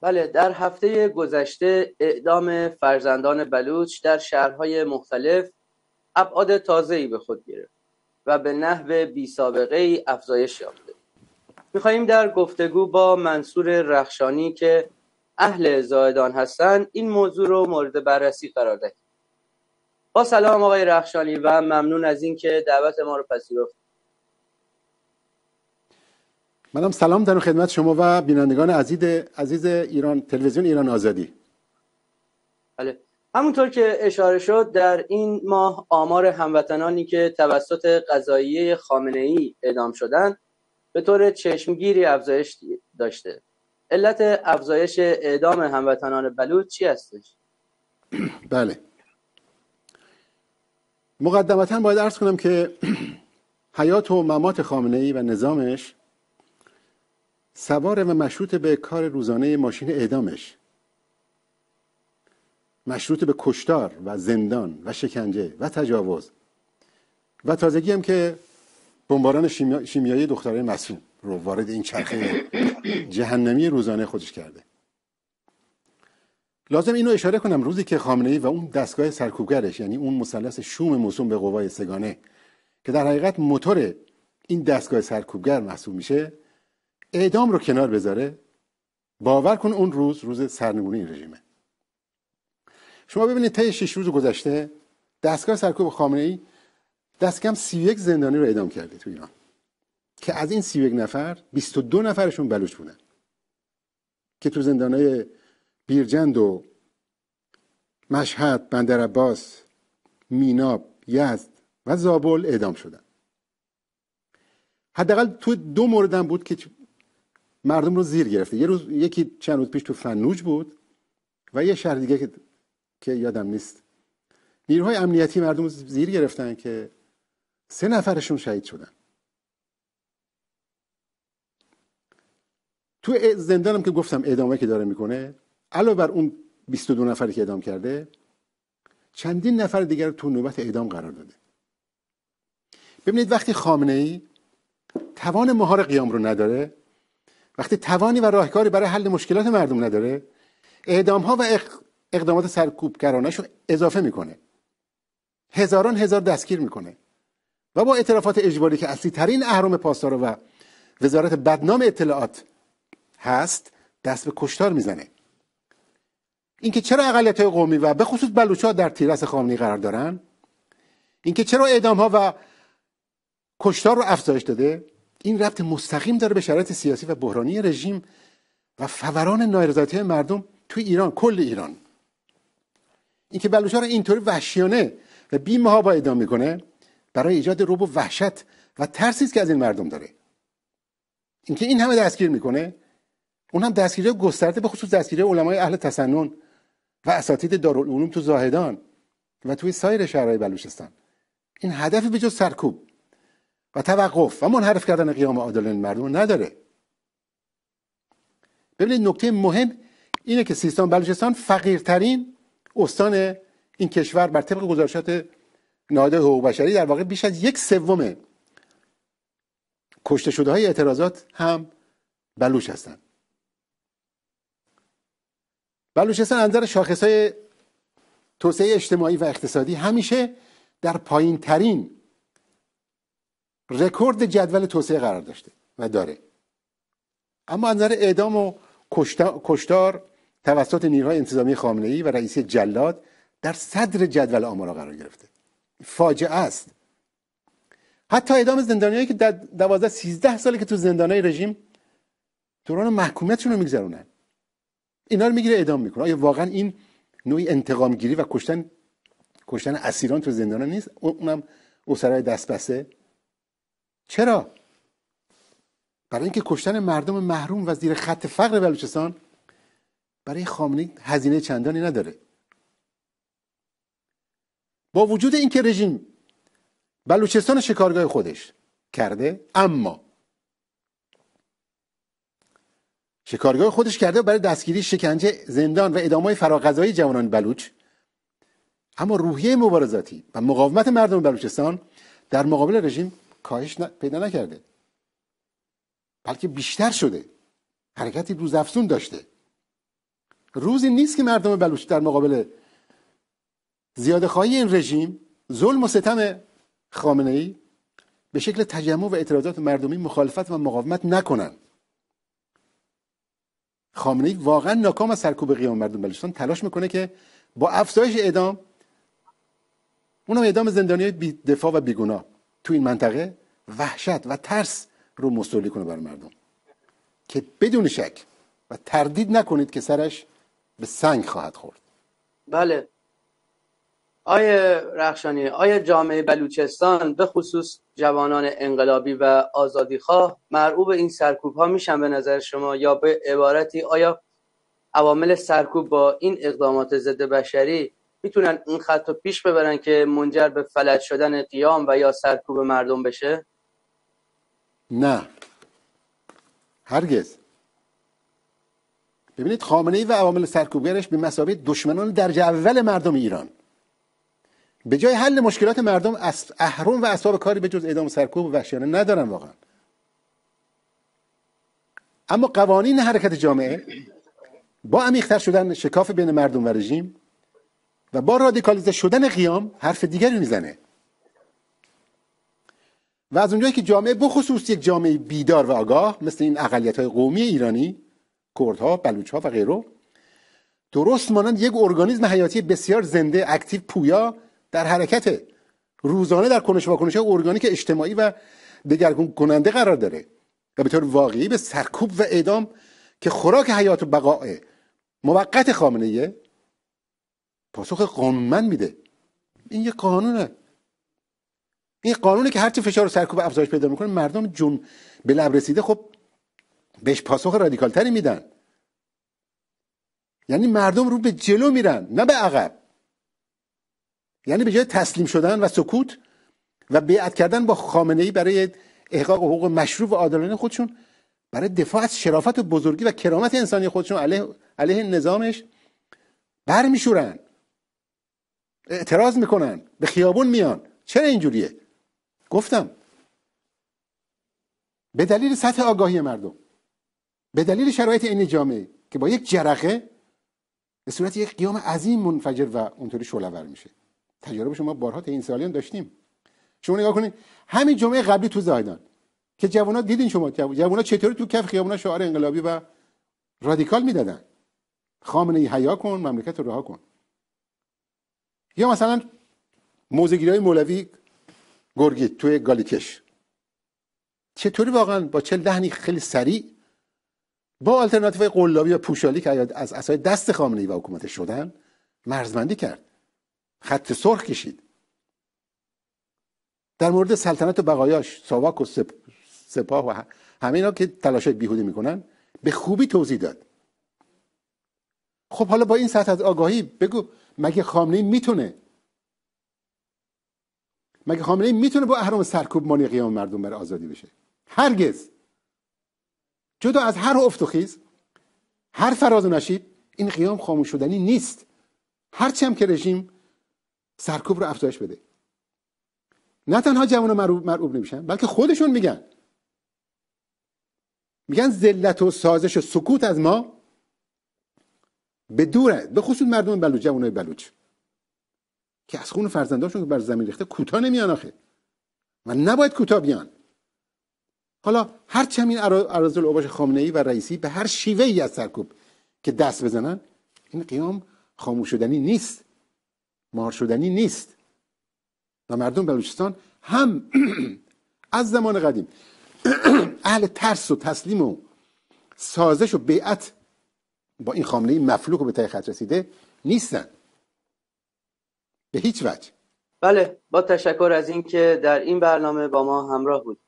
بله در هفته گذشته اعدام فرزندان بلوچ در شهرهای مختلف ابعاد تازه‌ای به خود گرفت و به نحو بی سابقه ای افزایش یافته میخواییم در گفتگو با منصور رخشانی که اهل زایدان هستند این موضوع رو مورد بررسی قرار دهیم با سلام آقای رخشانی و ممنون از اینکه دعوت ما رو پذیرفتید منم سلام دارم خدمت شما و بینندگان عزیز عزیز ایران تلویزیون ایران آزادی بله همونطور که اشاره شد در این ماه آمار هموطنانی که توسط قضاییه خامنه ای اعدام شدند به طور چشمگیری افزایش داشته علت افزایش اعدام هموطنان بلوط چی هستش بله مقدمتا باید ارز کنم که حیات و ممات خامنه ای و نظامش سواره و مشروط به کار روزانه ماشین اعدامش مشروط به کشتار و زندان و شکنجه و تجاوز و تازگی هم که بمباران شیمیایی دختره مسئول رو وارد این چرخه جهنمی روزانه خودش کرده لازم اینو اشاره کنم روزی که خامنه ای و اون دستگاه سرکوبگرش یعنی اون مثلث شوم موسوم به قوای سگانه که در حقیقت موتور این دستگاه سرکوبگر محسوب میشه اعدام رو کنار بذاره باور کن اون روز روز سرنگونی این رژیمه شما ببینید طی 6 روز گذشته دستگاه سرکوب خامنه ای دست کم 31 زندانی رو اعدام کرده تو ایران که از این 31 نفر 22 نفرشون بلوچ بودن که تو زندانای بیرجند و مشهد، بندرعباس، میناب، یزد و زابل اعدام شدن حداقل تو دو موردم بود که مردم رو زیر گرفته یه روز یکی چند روز پیش تو فنوج بود و یه شهر دیگه که, که یادم نیست نیروهای امنیتی مردم رو زیر گرفتن که سه نفرشون شهید شدن تو زندانم که گفتم اعدامه که داره میکنه علاوه بر اون 22 نفری که اعدام کرده چندین نفر دیگر تو نوبت اعدام قرار داده ببینید وقتی خامنه ای توان مهار قیام رو نداره وقتی توانی و راهکاری برای حل مشکلات مردم نداره اعدام ها و اقدامات سرکوبگرانهش رو اضافه میکنه هزاران هزار دستگیر میکنه و با اعترافات اجباری که اصلی ترین اهرام پاسدار و وزارت بدنام اطلاعات هست دست به کشتار میزنه اینکه چرا اقلیت های قومی و به خصوص بلوچ در تیرس خامنی قرار دارن اینکه چرا اعدام ها و کشتار رو افزایش داده این ربط مستقیم داره به شرایط سیاسی و بحرانی رژیم و فوران نارضایتی مردم توی ایران کل ایران اینکه بلوچا رو اینطوری وحشیانه و بی با ادام میکنه برای ایجاد روب و وحشت و ترسی که از این مردم داره اینکه این همه دستگیر میکنه اون هم دستگیری گسترده به خصوص دستگیری علمای اهل تسنن و اساتید دارالعلوم تو زاهدان و توی سایر شهرهای بلوچستان این هدف به سرکوب و توقف و منحرف کردن قیام عادلانه مردم نداره ببینید نکته مهم اینه که سیستان بلوچستان فقیرترین استان این کشور بر طبق گزارشات نهادهای حقوق بشری در واقع بیش از یک سوم کشته شده های اعتراضات هم بلوچ هستند بلوچستان از نظر شاخص های توسعه اجتماعی و اقتصادی همیشه در پایین ترین رکورد جدول توسعه قرار داشته و داره اما از نظر اعدام و کشتار توسط نیروهای انتظامی خامنه ای و رئیس جلاد در صدر جدول آمارا قرار گرفته فاجعه است حتی اعدام زندانیایی که در 12 13 ساله که تو زندانای رژیم دوران محکومیتشون رو میگذرونن اینا رو میگیره اعدام میکنه آیا واقعا این نوعی انتقام گیری و کشتن کشتن اسیران تو زندان نیست اونم اسرای دست چرا برای اینکه کشتن مردم محروم و زیر خط فقر بلوچستان برای خامنه‌ای هزینه چندانی نداره با وجود اینکه رژیم بلوچستان شکارگاه خودش کرده اما شکارگاه خودش کرده برای دستگیری شکنجه زندان و ادامه فراغذایی جوانان بلوچ اما روحیه مبارزاتی و مقاومت مردم بلوچستان در مقابل رژیم کاهش پیدا نکرده بلکه بیشتر شده حرکتی روزافزون داشته روزی نیست که مردم بلوچ در مقابل زیاده خواهی این رژیم ظلم و ستم خامنه ای به شکل تجمع و اعتراضات مردمی مخالفت و مقاومت نکنند. خامنه ای واقعا ناکام از سرکوب قیام مردم بلوچستان تلاش میکنه که با افزایش اعدام اونم اعدام زندانی بی دفاع و بیگناه تو این منطقه وحشت و ترس رو مستولی کنه بر مردم که بدون شک و تردید نکنید که سرش به سنگ خواهد خورد بله آیه رخشانی آیا جامعه بلوچستان به خصوص جوانان انقلابی و آزادیخواه مرعوب این سرکوب ها میشن به نظر شما یا به عبارتی آیا عوامل سرکوب با این اقدامات ضد بشری میتونن این خط رو پیش ببرن که منجر به فلج شدن قیام و یا سرکوب مردم بشه؟ نه هرگز ببینید خامنه ای و عوامل سرکوبگرش به مسابقه دشمنان درجه اول مردم ایران به جای حل مشکلات مردم اهرم و اسباب کاری به جز اعدام سرکوب و وحشیانه ندارن واقعا اما قوانین حرکت جامعه با عمیقتر شدن شکاف بین مردم و رژیم و با رادیکالیزه شدن قیام حرف دیگری میزنه و از اونجایی که جامعه بخصوص یک جامعه بیدار و آگاه مثل این اقلیت های قومی ایرانی کردها بلوچها و غیره درست مانند یک ارگانیزم حیاتی بسیار زنده اکتیو پویا در حرکت روزانه در کنش واکنش های ارگانیک اجتماعی و دگرگون کننده قرار داره و به طور واقعی به سرکوب و اعدام که خوراک حیات و بقاء موقت خامنه پاسخ قانونمند میده این یک قانونه این قانونی که هرچی فشار و سرکوب افزایش پیدا میکنه مردم جون به لب رسیده خب بهش پاسخ رادیکال تری میدن یعنی مردم رو به جلو میرن نه به عقب یعنی به جای تسلیم شدن و سکوت و بیعت کردن با خامنه ای برای احقاق حقوق مشروع و عادلانه خودشون برای دفاع از شرافت و بزرگی و کرامت انسانی خودشون علیه, علیه نظامش برمیشورن اعتراض میکنن به خیابون میان چرا اینجوریه گفتم به دلیل سطح آگاهی مردم به دلیل شرایط این جامعه که با یک جرقه به صورت یک قیام عظیم منفجر و اونطوری شعلهور میشه تجارب شما بارها تا این سالیان داشتیم شما نگاه کنید همین جمعه قبلی تو زایدان که جوانا دیدین شما جوانا چطوری تو کف خیابونا شعار انقلابی و رادیکال میدادن خامنه ای حیا کن مملکت رو رها کن یا مثلا موزگیری های مولوی گرگی توی گالیکش چطوری واقعا با چه لحنی خیلی سریع با آلترناتیو قلابی یا پوشالی که از اسای دست خامنه‌ای و حکومت شدن مرزبندی کرد خط سرخ کشید در مورد سلطنت و بقایاش ساواک و سپاه و همه اینا که تلاشای بیهوده میکنن به خوبی توضیح داد خب حالا با این سطح از آگاهی بگو مگه خامنه‌ای میتونه مگه خامنه ای میتونه با اهرام سرکوب مانی قیام مردم بر آزادی بشه هرگز جدا از هر افت و خیز هر فراز و نشیب این قیام خاموش شدنی نیست هرچی هم که رژیم سرکوب رو افزایش بده نه تنها جوان مرعوب, مرعوب نمیشن بلکه خودشون میگن میگن ذلت و سازش و سکوت از ما به دوره به خصوص مردم بلوچ جوانای بلوچ که از خون فرزنداشون که بر زمین ریخته کوتاه نمیان آخه و نباید کوتاه بیان حالا هرچمین همین ارازل اوباش خامنه ای و رئیسی به هر شیوه ای از سرکوب که دست بزنن این قیام خاموش شدنی نیست مار شدنی نیست و مردم بلوچستان هم از زمان قدیم اهل ترس و تسلیم و سازش و بیعت با این خامنه ای مفلوک و به تای خط رسیده نیستن به هیچ وجه بله با تشکر از اینکه در این برنامه با ما همراه بود